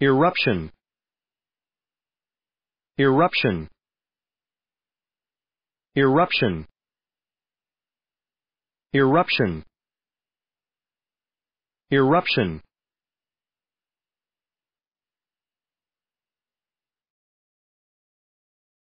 Eruption. Eruption. Eruption. Eruption. Eruption.